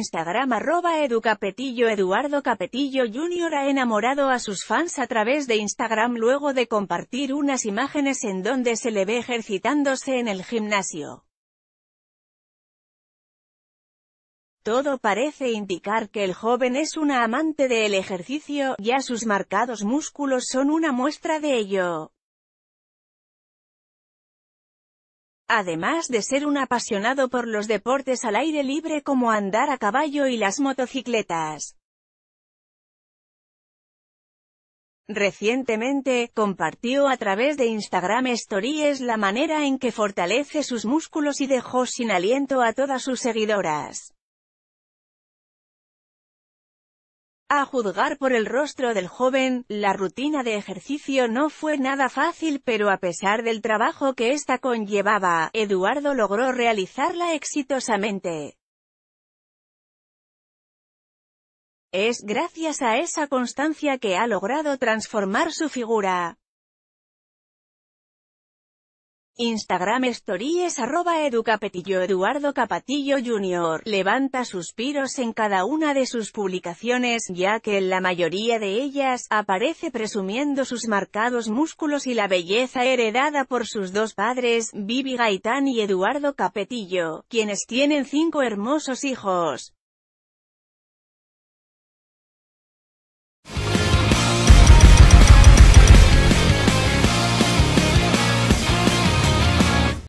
Instagram arroba educapetillo Eduardo Capetillo Jr. ha enamorado a sus fans a través de Instagram luego de compartir unas imágenes en donde se le ve ejercitándose en el gimnasio. Todo parece indicar que el joven es una amante del ejercicio, ya sus marcados músculos son una muestra de ello. Además de ser un apasionado por los deportes al aire libre como andar a caballo y las motocicletas. Recientemente, compartió a través de Instagram Stories la manera en que fortalece sus músculos y dejó sin aliento a todas sus seguidoras. A juzgar por el rostro del joven, la rutina de ejercicio no fue nada fácil pero a pesar del trabajo que ésta conllevaba, Eduardo logró realizarla exitosamente. Es gracias a esa constancia que ha logrado transformar su figura. Instagram Stories arroba educapetillo Eduardo Capatillo Jr. levanta suspiros en cada una de sus publicaciones, ya que en la mayoría de ellas, aparece presumiendo sus marcados músculos y la belleza heredada por sus dos padres, Vivi Gaitán y Eduardo Capetillo, quienes tienen cinco hermosos hijos.